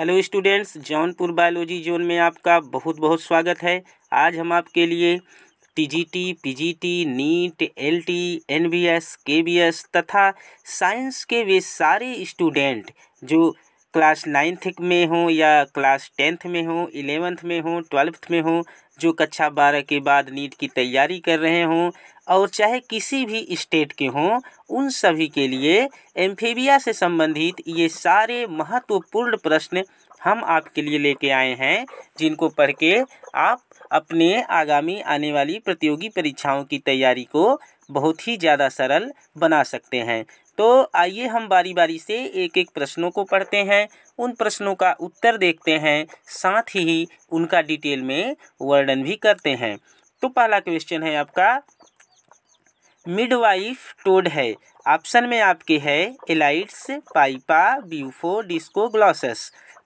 hello students Jaunpur biology zone में आपका बहुत बहुत स्वागत है आज हम आपके लिए TGT, PGT, NEET LT, NBS, KBS तथा साइंस के वे सारे स्टूडेंट जो क्लास नाइन्थ में हों या क्लास टेंथ में हों इलेवेंथ में हों ट्वेल्थ में हों जो कक्षा बारह के बाद नीट की तैयारी कर रहे हों और चाहे किसी भी स्टेट के हों उन सभी के लिए एम्फीबिया से संबंधित ये सारे महत्वपूर्ण प्रश्न हम आपके लिए लेके आए हैं जिनको पढ़ के आप अपने आगामी आने वाली प्रतियोगी परीक्षाओं की तैयारी को बहुत ही ज़्यादा सरल बना सकते हैं तो आइए हम बारी बारी से एक एक प्रश्नों को पढ़ते हैं उन प्रश्नों का उत्तर देखते हैं साथ ही उनका डिटेल में वर्णन भी करते हैं तो पहला क्वेश्चन है आपका मिडवाइफ टोड है ऑप्शन में आपके है एलाइट्स पाइपा ब्यूफो डिस्को ग्लॉसस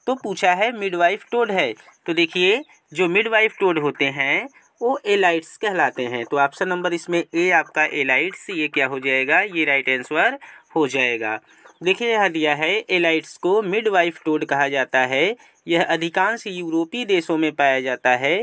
तो पूछा है मिडवाइफ टोड है तो देखिए जो मिडवाइफ टोड होते हैं वो एलाइट्स कहलाते हैं तो ऑप्शन नंबर इसमें ए आपका एलाइट्स ये क्या हो जाएगा ये राइट आंसर हो जाएगा देखिए यहाँ दिया है एलाइट्स को मिडवाइफ टोड कहा जाता है यह अधिकांश यूरोपीय देशों में पाया जाता है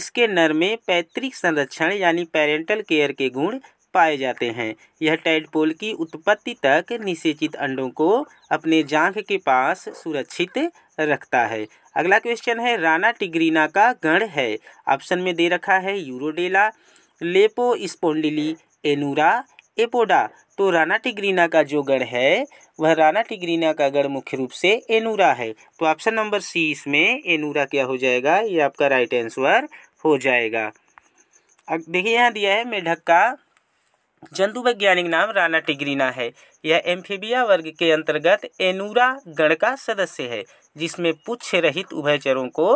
इसके नर में पैतृक संरक्षण यानी पेरेंटल केयर के गुण पाए जाते हैं यह टेडपोल की उत्पत्ति तक निषेचित अंडों को अपने जांघ के पास सुरक्षित रखता है अगला क्वेश्चन है राना टिग्रीना का गण है ऑप्शन में दे रखा है यूरोडेला लेपो स्पोंडिली एनूरा एपोडा तो राना टिग्रीना का जो गण है वह राना टिग्रीना का गण मुख्य रूप से एनूरा है तो ऑप्शन नंबर सी इसमें एनूरा क्या हो जाएगा ये आपका राइट आंसर हो जाएगा अब देखिए यहाँ दिया है मेढक का जंतु वैज्ञानिक नाम राना टिग्रीना है यह एम्फीबिया वर्ग के अंतर्गत एनूरा गण का सदस्य है जिसमें पुच्छ रहित उभयचरों को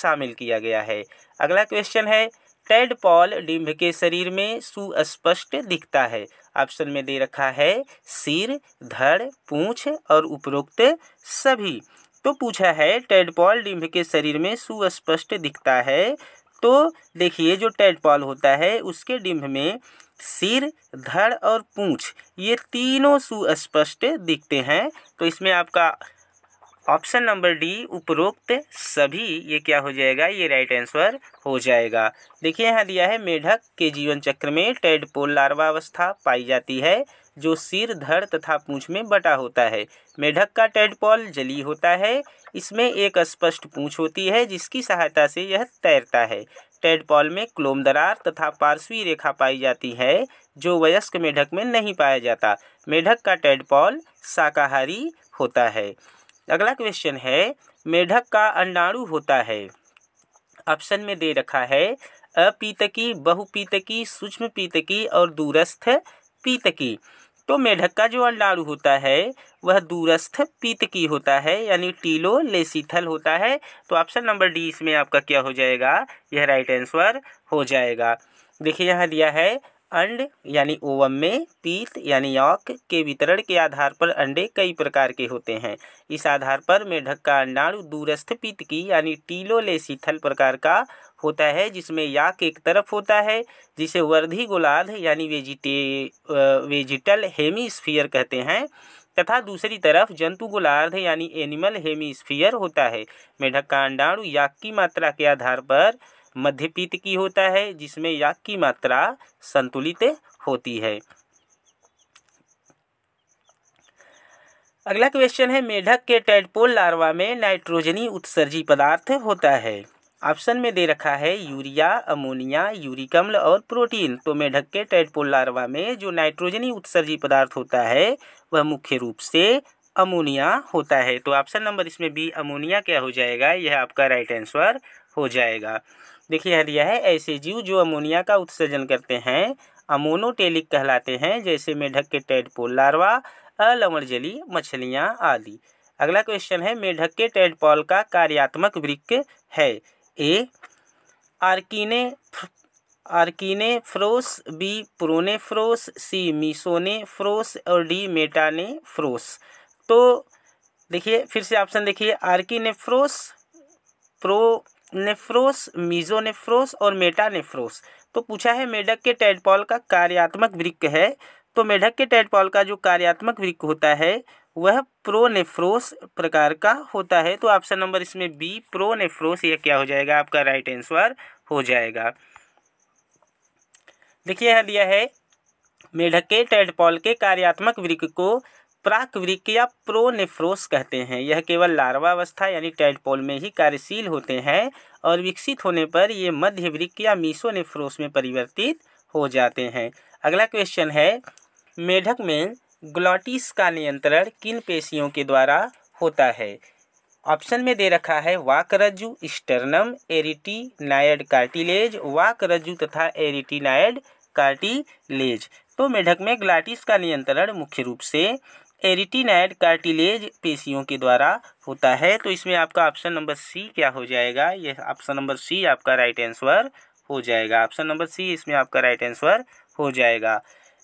शामिल किया गया है अगला क्वेश्चन है टेड पॉल डिम्भ के शरीर में सुस्पष्ट दिखता है ऑप्शन में दे रखा है सिर धड़ पूंछ और उपरोक्त सभी तो पूछा है टेड पॉल डिम्भ के शरीर में सुस्पष्ट दिखता है तो देखिए जो टेडपॉल होता है उसके डिम्ब में सिर धड़ और पूंछ ये तीनों सुस्पष्ट दिखते हैं तो इसमें आपका ऑप्शन नंबर डी उपरोक्त सभी ये क्या हो जाएगा ये राइट आंसर हो जाएगा देखिए यहाँ दिया है मेढक के जीवन चक्र में टेडपोल लार्वा अवस्था पाई जाती है जो सिर धड़ तथा पूँछ में बटा होता है मेढक का टेडपॉल जली होता है इसमें एक स्पष्ट पूँछ होती है जिसकी सहायता से यह तैरता है टेडपॉल में क्लोम दरार तथा पार्श्वी रेखा पाई जाती है जो वयस्क मेढक में नहीं पाया जाता मेढक का टेडपॉल शाकाहारी होता है अगला क्वेश्चन है मेढक का अंडाणु होता है ऑप्शन में दे रखा है अपीतकी बहुपीतकी सूक्ष्म पीतकी और दूरस्थ पीतकी तो मेढक का जो अंडाणु होता है वह दूरस्थ पीत की होता है यानी टीलो लेसिथल होता है तो ऑप्शन नंबर डी इसमें आपका क्या हो जाएगा यह राइट आंसर हो जाएगा देखिए यहाँ दिया है अंड यानी ओवम में पीत यानी यौक के वितरण के आधार पर अंडे कई प्रकार के होते हैं इस आधार पर मेढक का अंडाणु दूरस्थ पीत की यानी टीलोलेसी थल प्रकार का होता है जिसमें याक एक तरफ होता है जिसे वर्धि गोलाध यानी वेजिटे वेजिटल हेमीस्फीयर कहते हैं तथा दूसरी तरफ जंतु गोलार्ध यानी एनिमल हेमीस्फीयर होता है मेढक का अंडाणु याक की मात्रा के आधार पर पीत की होता है जिसमें याक की मात्रा संतुलित होती है अगला क्वेश्चन है मेढक के टेडपोल लार्वा में नाइट्रोजनी उत्सर्जी पदार्थ होता है ऑप्शन में दे रखा है यूरिया अमोनिया यूरिक अम्ल और प्रोटीन तो मेढक के टेडपोल लार्वा में जो नाइट्रोजनी उत्सर्जी पदार्थ होता है वह मुख्य रूप से अमोनिया होता है तो ऑप्शन नंबर इसमें बी अमोनिया क्या हो जाएगा यह आपका राइट आंसर हो जाएगा देखिए यहाँ दिया है ऐसे जीव जो अमोनिया का उत्सर्जन करते हैं अमोनोटेलिक कहलाते हैं जैसे मेढक के टेडपोल लार्वा जली मछलियाँ आदि अगला क्वेश्चन है मेढक के टेडपोल का कार्यात्मक वृक्क है ए आर्किने archinephros B pronephros C mesonephros और डी मेटाने फ्रोस तो देखिए फिर से ऑप्शन देखिए फ्रोस प्रो नेफ्रोस मीजोनेफ्रोस और मेटानेफ्रोस तो पूछा है मेढक के टेडपॉल का कार्यात्मक वृक्क है तो मेढक के टेडपॉल का जो कार्यात्मक वृक्क होता है वह प्रोनेफ्रोस प्रकार का होता है तो ऑप्शन नंबर इसमें बी प्रोनेफ्रोस यह क्या हो जाएगा आपका राइट आंसर हो जाएगा देखिए यह दिया है मेढक के टेडपॉल के कार्यात्मक वृक्क को प्राकवृक या प्रोनेफ्रोस कहते हैं यह केवल लार्वावस्था यानी टैडपोल में ही कार्यशील होते हैं और विकसित होने पर ये मध्य वृक्क या मीसोनेफ्रोस में परिवर्तित हो जाते हैं अगला क्वेश्चन है मेढक में ग्लॉटिस का नियंत्रण किन पेशियों के द्वारा होता है ऑप्शन में दे रखा है रज्जु स्टर्नम नायड कार्टिलेज रज्जु तथा नायड कार्टिलेज तो मेढक में ग्लाटिस का नियंत्रण मुख्य रूप से एरिटिनाइड कार्टिलेज पेशियों के द्वारा होता है तो इसमें आपका ऑप्शन नंबर सी क्या हो जाएगा ये ऑप्शन नंबर सी आपका राइट आंसर हो जाएगा ऑप्शन नंबर सी इसमें आपका राइट आंसर हो जाएगा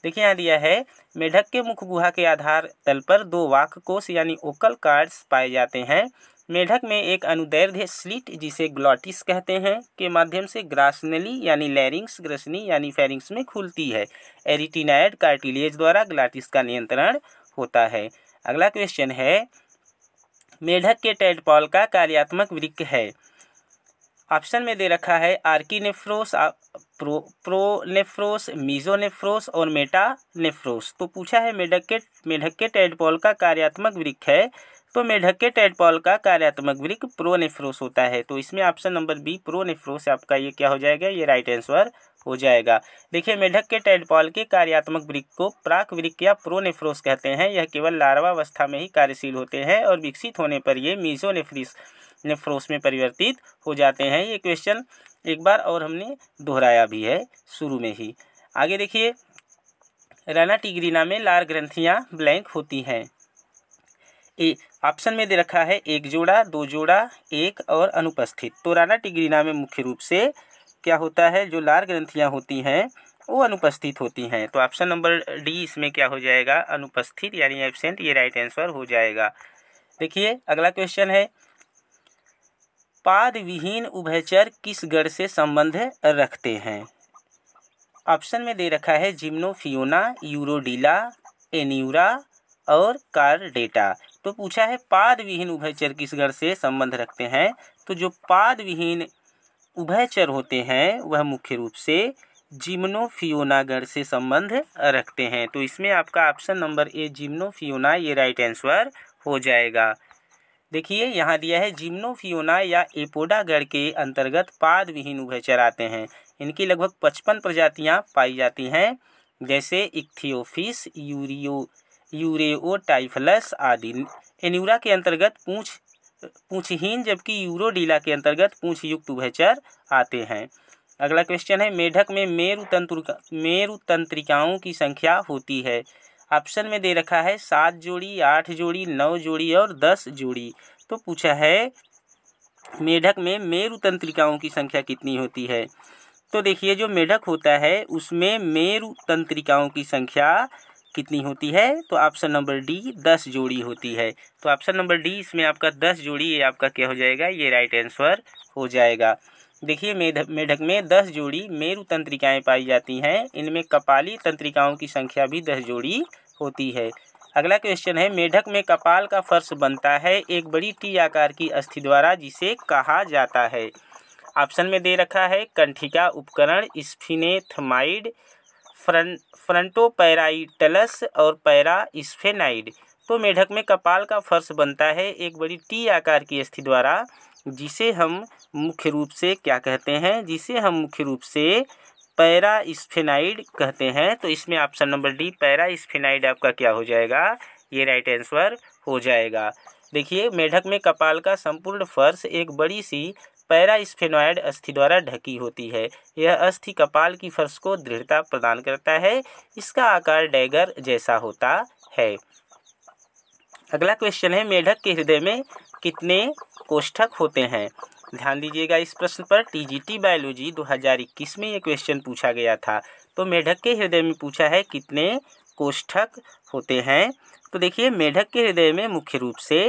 देखिए यहाँ दिया है मेढक के मुख गुहा के आधार तल पर दो वाक कोष यानी ओकल कार्ड्स पाए जाते हैं मेढक में एक अनुदैर्ध्य स्लिट जिसे ग्लॉटिस कहते हैं के माध्यम से ग्रासनली यानी लैरिंग्स ग्रसनी यानी फेरिंग्स में खुलती है एरिटिनाइड कार्टिलेज द्वारा ग्लाटिस का नियंत्रण होता है अगला क्वेश्चन है मेढक के टेडपॉल का कार्यात्मक वृक्क है ऑप्शन में दे रखा है आर्कीनेफ्रोस प्रो प्रोनेफ्रोस मीजोनेफ्रोस और मेटानेफ्रोस तो पूछा है मेढक के मेढक के टेडपॉल का कार्यात्मक वृक्ष है तो मेढक के टेडपॉल का कार्यात्मक वृक्ष प्रोनेफ्रोस होता है तो इसमें ऑप्शन नंबर बी प्रोनेफ्रोस आपका ये क्या हो जाएगा ये राइट आंसर हो जाएगा देखिए मेढक के टेडपॉल के कार्यात्मक वृक्क को प्राक वृक या प्रोनेफ्रोस कहते हैं यह केवल अवस्था में ही कार्यशील होते हैं और विकसित होने पर ये मीजोनेफ्रिस नेफ्रोस में परिवर्तित हो जाते हैं ये क्वेश्चन एक बार और हमने दोहराया भी है शुरू में ही आगे देखिए राना टिग्रीना में लार ग्रंथियाँ ब्लैंक होती हैं ए ऑप्शन में दे रखा है एक जोड़ा दो जोड़ा एक और अनुपस्थित तो राना टिग्रीना में मुख्य रूप से क्या होता है जो लार ग्रंथियाँ होती हैं वो अनुपस्थित होती हैं तो ऑप्शन नंबर डी इसमें क्या हो जाएगा अनुपस्थित यानी एबसेंट ये राइट आंसर हो जाएगा देखिए अगला क्वेश्चन है पाद विहीन उभयचर किस गढ़ से संबंध रखते हैं ऑप्शन में दे रखा है जिम्नोफियोना यूरोडीला एन्यूरा और डेटा तो पूछा है पाद विहीन उभयचर किसगढ़ से संबंध रखते हैं तो जो पाद विहीन उभयचर होते हैं वह मुख्य रूप से जिम्नोफियोनागढ़ से संबंध रखते हैं तो इसमें आपका ऑप्शन नंबर ए जिम्नोफियोना ये राइट आंसर हो जाएगा देखिए यहाँ दिया है जिम्नोफियोना या एपोडागढ़ के अंतर्गत पाद विहीन उभयचर आते हैं इनकी लगभग पचपन प्रजातियाँ पाई जाती हैं जैसे इक्थियोफिस यूरियो यूरेओ टाइफलस आदि एन्यूरा के अंतर्गत पूछ पूछहीन जबकि यूरोडीला के अंतर्गत पूछ युक्त उभयचर आते हैं अगला क्वेश्चन है मेढक में मेरु तंत्र मेरु तंत्रिकाओं की संख्या होती है ऑप्शन में दे रखा है सात जोड़ी आठ जोड़ी नौ जोड़ी और दस जोड़ी तो पूछा है मेढक में मेरु तंत्रिकाओं की संख्या कितनी होती है तो देखिए जो मेढक होता है उसमें मेरु तंत्रिकाओं की संख्या कितनी होती है तो ऑप्शन नंबर डी दस जोड़ी होती है तो ऑप्शन नंबर डी इसमें आपका दस जोड़ी ये आपका क्या हो जाएगा ये राइट आंसर हो जाएगा देखिए मेढक मेढक में दस जोड़ी मेरु तंत्रिकाएँ पाई जाती हैं इनमें कपाली तंत्रिकाओं की संख्या भी दस जोड़ी होती है अगला क्वेश्चन है मेढक में कपाल का फर्श बनता है एक बड़ी टी आकार की अस्थि द्वारा जिसे कहा जाता है ऑप्शन में दे रखा है कंठिका उपकरण स्फिनेथमाइड फ्रं फ्रंटोपैराइटलस और पैरा तो मेढक में कपाल का फर्श बनता है एक बड़ी टी आकार की अस्थि द्वारा जिसे हम मुख्य रूप से क्या कहते हैं जिसे हम मुख्य रूप से पैरा इस्फेनाइड कहते हैं तो इसमें option number D parasphenoid आपका क्या हो जाएगा ये राइट आंसर हो जाएगा देखिए मेढक में कपाल का संपूर्ण फर्श एक बड़ी सी पैरास्फेनॉइड अस्थि द्वारा ढकी होती है यह अस्थि कपाल की फर्श को दृढ़ता प्रदान करता है इसका आकार डैगर जैसा होता है अगला क्वेश्चन है मेढक के हृदय में कितने कोष्ठक होते हैं ध्यान दीजिएगा इस प्रश्न पर टीजीटी बायोलॉजी 2021 में ये क्वेश्चन पूछा गया था तो मेढक के हृदय में पूछा है कितने कोष्ठक होते हैं तो देखिए मेढक के हृदय में मुख्य रूप से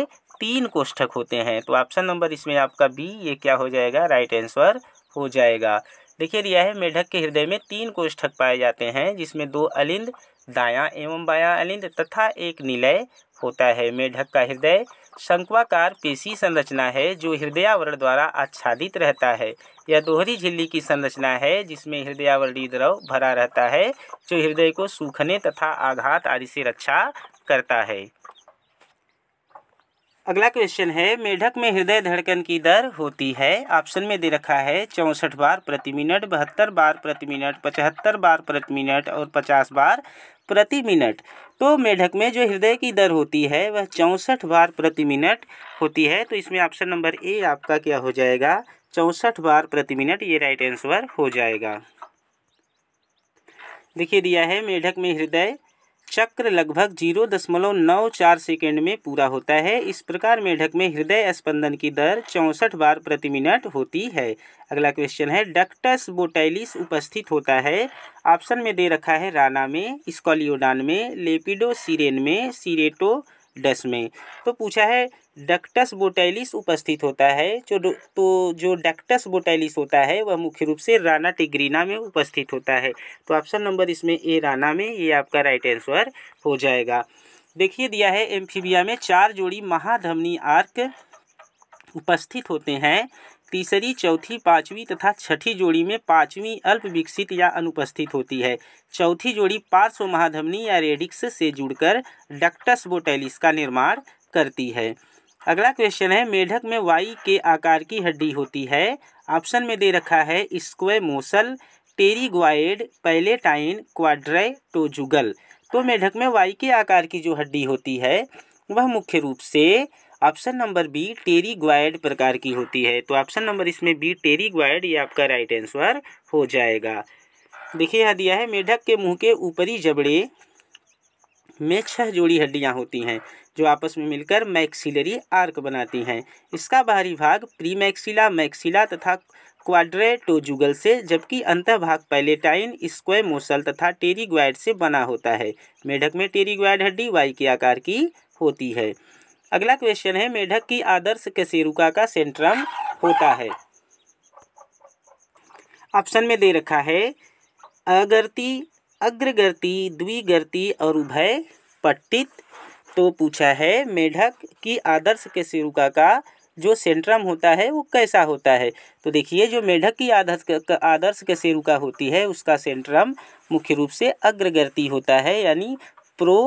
तीन कोष्ठक होते हैं तो ऑप्शन नंबर इसमें आपका बी ये क्या हो जाएगा राइट आंसर हो जाएगा देखिए दिया है मेढक के हृदय में तीन कोष्ठक पाए जाते हैं जिसमें दो अलिंद दायां एवं बायां अलिंद तथा एक निलय होता है मेढक का हृदय शंक्वाकार पेशी संरचना है जो हृदयावरण द्वारा आच्छादित रहता है यह दोहरी झिल्ली की संरचना है जिसमें हृदयावरणी द्रव भरा रहता है जो हृदय को सूखने तथा आघात आदि से रक्षा करता है अगला क्वेश्चन है मेढक में हृदय धड़कन की दर होती है ऑप्शन में दे रखा है चौंसठ बार प्रति मिनट बहत्तर बार प्रति मिनट पचहत्तर बार प्रति मिनट और पचास बार प्रति मिनट तो मेढक में जो हृदय की दर होती है वह चौंसठ बार प्रति मिनट होती है तो इसमें ऑप्शन नंबर ए आपका क्या हो जाएगा चौंसठ बार प्रति मिनट ये राइट आंसर हो जाएगा देखिए दिया है मेढक में हृदय चक्र लगभग जीरो दशमलव नौ चार सेकेंड में पूरा होता है इस प्रकार मेढक में हृदय स्पंदन की दर चौंसठ बार प्रति मिनट होती है अगला क्वेश्चन है डक्टस बोटाइलिस उपस्थित होता है ऑप्शन में दे रखा है राना में स्कॉलियोडान में लेपिडो सीरेन में सीरेटो डस में तो पूछा है डक्टस बोटैलिस उपस्थित होता है जो तो जो डक्टस बोटैलिस होता है वह मुख्य रूप से राना टिग्रीना में उपस्थित होता है तो ऑप्शन नंबर इसमें ए राना में ये आपका राइट आंसर हो जाएगा देखिए दिया है एम्फीबिया में चार जोड़ी महाधमनी आर्क उपस्थित होते हैं तीसरी चौथी पांचवी तथा छठी जोड़ी में पांचवी अल्प विकसित या अनुपस्थित होती है चौथी जोड़ी पार्श्व महाधमनी या रेडिक्स से जुड़कर डक्टस बोटेलिस का निर्माण करती है अगला क्वेश्चन है मेढक में वाई के आकार की हड्डी होती है ऑप्शन में दे रखा है स्क्वे मोसल टेरीग्वाइड पैलेटाइन क्वाड्रेटोजुगल तो मेढक में वाई के आकार की जो हड्डी होती है वह मुख्य रूप से option number B pterygoid प्रकार की होती है तो ऑप्शन नंबर इसमें बी टेरी ग्वाइड ये आपका राइट आंसर हो जाएगा देखिए यहाँ दिया है मेढक के मुंह के ऊपरी जबड़े में छह जोड़ी हड्डियाँ होती हैं जो आपस में मिलकर मैक्सिलरी आर्क बनाती हैं इसका बाहरी भाग प्री मैक्सिला मैक्सिला तथा क्वाड्रेटोजुगल से जबकि अंतभाग पैलेटाइन मोसल तथा टेरीग्वाइड से बना होता है मेढक में टेरीग्वाइड हड्डी वाई के आकार की होती है अगला क्वेश्चन है मेढक की आदर्श कशेरुका का सेंट्रम होता है ऑप्शन में दे रखा है अगर्ती अग्रगर्ती द्विगर्ती और उभय पट्टित तो पूछा है मेढक की आदर्श केसेरुका का जो सेंट्रम होता है वो कैसा होता है तो देखिए जो मेढक की आदर्श आदर्श केसेरुका होती है उसका सेंट्रम मुख्य रूप से अग्रगर्ती होता है यानी प्रो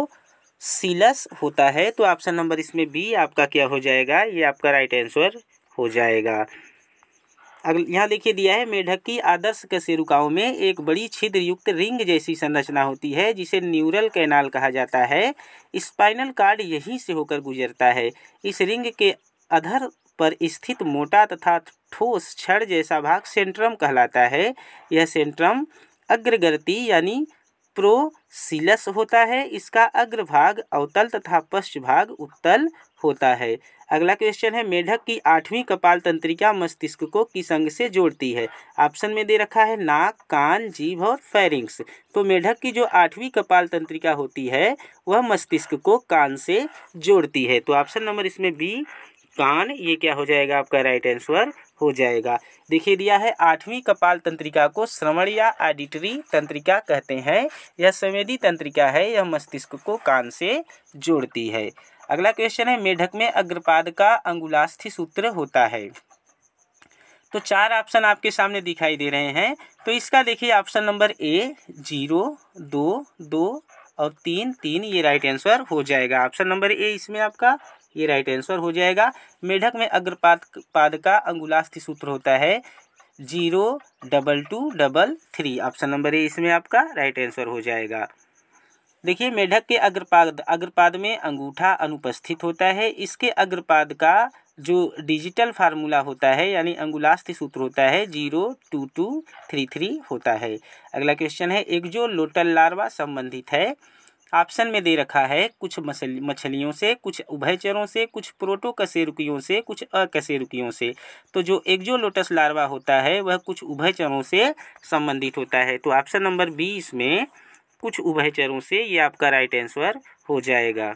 सिलस होता है तो ऑप्शन नंबर इसमें बी आपका क्या हो जाएगा ये आपका राइट आंसर हो जाएगा अगले यहाँ देखिए दिया है मेढक की आदर्श कशेरुकाओं में एक बड़ी छिद्र युक्त रिंग जैसी संरचना होती है जिसे न्यूरल कैनाल कहा जाता है स्पाइनल कार्ड यहीं से होकर गुजरता है इस रिंग के अधर पर स्थित मोटा तथा ठोस छड़ जैसा भाग सेंट्रम कहलाता है यह सेंट्रम अग्रगति यानी प्रो सिलस होता है इसका अग्रभाग अवतल तथा पश्च भाग उत्तल होता है अगला क्वेश्चन है मेढक की आठवीं कपाल तंत्रिका मस्तिष्क को किस अंग से जोड़ती है ऑप्शन में दे रखा है नाक कान जीभ और फेरिंग्स तो मेढक की जो आठवीं कपाल तंत्रिका होती है वह मस्तिष्क को कान से जोड़ती है तो ऑप्शन नंबर इसमें बी कान ये क्या हो जाएगा आपका राइट आंसर हो जाएगा देखिए दिया है आठवीं कपाल तंत्रिका को श्रवण या आडिटरी तंत्रिका कहते हैं यह संवेदी तंत्रिका है यह मस्तिष्क को कान से जोड़ती है अगला क्वेश्चन है मेढक में अग्रपाद का अंगुलास्थि सूत्र होता है तो चार ऑप्शन आपके सामने दिखाई दे रहे हैं तो इसका देखिए ऑप्शन नंबर ए जीरो दो दो और तीन तीन ये राइट आंसर हो जाएगा ऑप्शन नंबर ए इसमें आपका ये राइट आंसर हो जाएगा मेढक में अग्रपाद पाद का अंगुलास्थि सूत्र होता है zero double two double three option number A इसमें आपका राइट आंसर हो जाएगा देखिए मेढक के अग्रपाद अग्रपाद में अंगूठा अनुपस्थित होता है इसके अग्रपाद का जो डिजिटल फार्मूला होता है यानी अंगुलास्थ सूत्र होता है zero two two three three होता है अगला क्वेश्चन है एक जो लोटल लार्वा संबंधित है ऑप्शन में दे रखा है कुछ मछलियों से कुछ उभयचरों से कुछ प्रोटोकशेरुकियों से कुछ अकशेरुकियों से तो जो एक्जोलोटस लार्वा होता है वह कुछ उभयचरों से संबंधित होता है तो ऑप्शन नंबर बी इसमें कुछ उभयचरों से ये आपका राइट आंसर हो जाएगा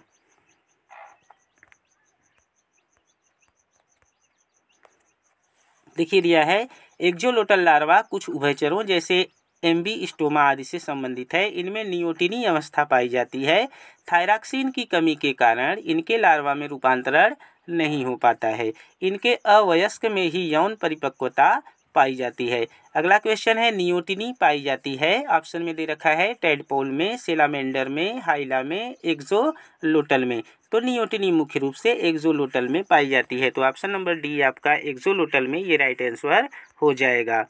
देखिए दिया है एक्जोलोटल लार्वा कुछ उभयचरों जैसे एमबी स्टोमा आदि से संबंधित है इनमें नियोटिनी अवस्था पाई जाती है थायरॉक्सिन की कमी के कारण इनके लार्वा में रूपांतरण नहीं हो पाता है इनके अवयस्क में ही यौन परिपक्वता पाई जाती है अगला क्वेश्चन है नियोटिनी पाई जाती है ऑप्शन में दे रखा है टेडपोल में सेलामेंडर में हाइला में एक्जोलोटल में तो नियोटिनी मुख्य रूप से एक्जोलोटल में पाई जाती है तो ऑप्शन नंबर डी आपका एक्जोलोटल में ये राइट आंसर हो जाएगा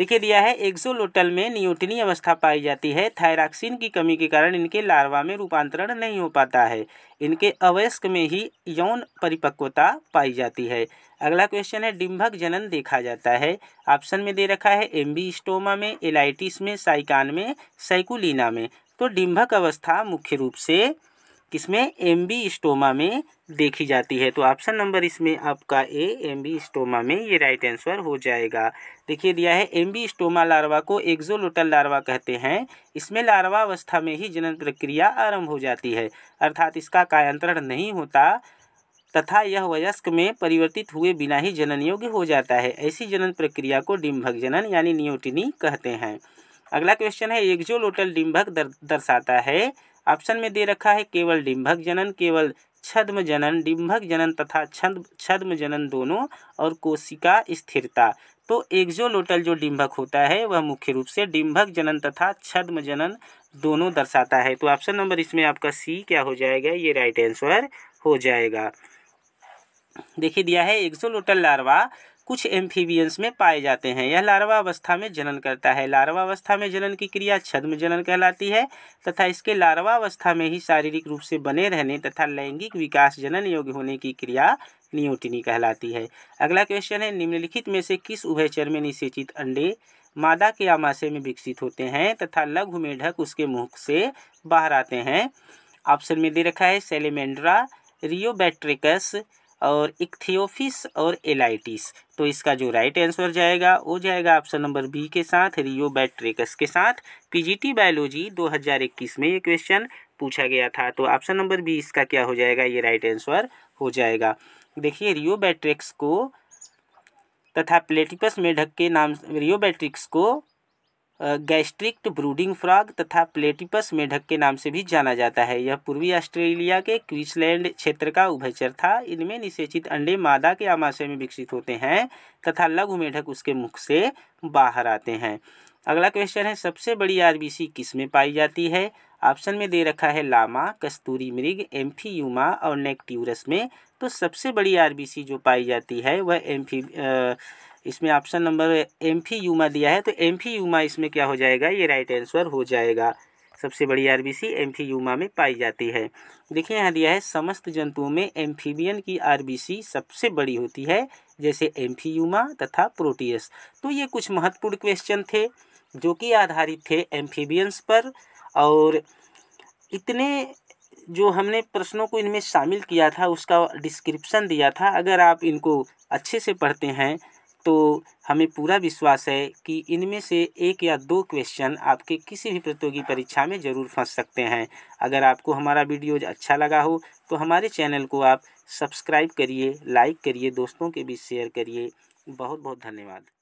देखिए दिया है एक्सोलोटल में न्यूटनी अवस्था पाई जाती है थायराक्सिन की कमी के कारण इनके लार्वा में रूपांतरण नहीं हो पाता है इनके अवयस्क में ही यौन परिपक्वता पाई जाती है अगला क्वेश्चन है डिम्भक जनन देखा जाता है ऑप्शन में दे रखा है एम्बी स्टोमा में एलाइटिस में साइकान में साइकुलिना में तो डिम्भक अवस्था मुख्य रूप से किसमें एम बी स्टोमा में देखी जाती है तो ऑप्शन नंबर इसमें आपका ए एम बी स्टोमा में ये राइट आंसर हो जाएगा देखिए दिया है एम बी स्टोमा लार्वा को एक्जोलोटल लार्वा कहते हैं इसमें लार्वा अवस्था में ही जनन प्रक्रिया आरंभ हो जाती है अर्थात इसका कायांतरण नहीं होता तथा यह वयस्क में परिवर्तित हुए बिना ही जनन योग्य हो जाता है ऐसी जनन प्रक्रिया को डिम्भक जनन यानी नियोटिनी कहते हैं अगला क्वेश्चन है एक्जोलोटल डिम्भक दर, दर्शाता है ऑप्शन में दे रखा है केवल डिम्भक जनन केवल छद्म जनन डिम्भक जनन तथा छद छद्म जनन दोनों और कोशिका स्थिरता तो एक्जोलोटल जो डिम्भक होता है वह मुख्य रूप से डिम्भक जनन तथा छद्म जनन दोनों दर्शाता है तो ऑप्शन नंबर इसमें आपका सी क्या हो जाएगा ये राइट आंसर हो जाएगा देखिए दिया है एक्सोलोटल लार्वा कुछ एम्फीबियंस में पाए जाते हैं यह लार्वा अवस्था में जनन करता है लार्वा अवस्था में जनन की क्रिया छद्म जनन कहलाती है तथा इसके लार्वा अवस्था में ही शारीरिक रूप से बने रहने तथा लैंगिक विकास जनन योग्य होने की क्रिया नियोटिनी कहलाती है अगला क्वेश्चन है निम्नलिखित में से किस उभयचर में निषेचित अंडे मादा के आमाशय में विकसित होते हैं तथा लघु मेढक उसके मुख से बाहर आते हैं ऑप्शन में दे रखा है सेलेमेंड्रा रियोबैट्रिकस और इक्थियोफिस और एलाइटिस तो इसका जो राइट आंसर जाएगा वो जाएगा ऑप्शन नंबर बी के साथ रियो बैट्रिकस के साथ पीजीटी बायोलॉजी 2021 में ये क्वेश्चन पूछा गया था तो ऑप्शन नंबर बी इसका क्या हो जाएगा ये राइट आंसर हो जाएगा देखिए रियो बैट्रिक्स को तथा प्लेटिपस मेढक के नाम रियोबैट्रिक्स को गैस्ट्रिक्ट ब्रूडिंग फ्रॉग तथा प्लेटिपस मेढक के नाम से भी जाना जाता है यह पूर्वी ऑस्ट्रेलिया के क्विंसलैंड क्षेत्र का उभयचर था इनमें निषेचित अंडे मादा के आमाशय में विकसित होते हैं तथा लघु मेढक उसके मुख से बाहर आते हैं अगला क्वेश्चन है सबसे बड़ी आरबीसी किस में पाई जाती है ऑप्शन में दे रखा है लामा कस्तूरी मृग एम्फीयूमा और नेक्ट्यूरस में तो सबसे बड़ी आरबीसी जो पाई जाती है वह एम्फी इसमें option number Amphiuma दिया है तो एम्फी यूमा इसमें क्या हो जाएगा ये राइट आंसर हो जाएगा सबसे बड़ी आरबीसी यूमा में पाई जाती है देखिए यहाँ दिया है समस्त जंतुओं में एम्फीबियन की आरबीसी सबसे बड़ी होती है जैसे एम्फीयूमा तथा प्रोटीयस तो ये कुछ महत्वपूर्ण क्वेश्चन थे जो कि आधारित थे एम्फीबियंस पर और इतने जो हमने प्रश्नों को इनमें शामिल किया था उसका डिस्क्रिप्शन दिया था अगर आप इनको अच्छे से पढ़ते हैं तो हमें पूरा विश्वास है कि इनमें से एक या दो क्वेश्चन आपके किसी भी प्रतियोगी परीक्षा में ज़रूर फंस सकते हैं अगर आपको हमारा वीडियो अच्छा लगा हो तो हमारे चैनल को आप सब्सक्राइब करिए लाइक करिए दोस्तों के बीच शेयर करिए बहुत बहुत धन्यवाद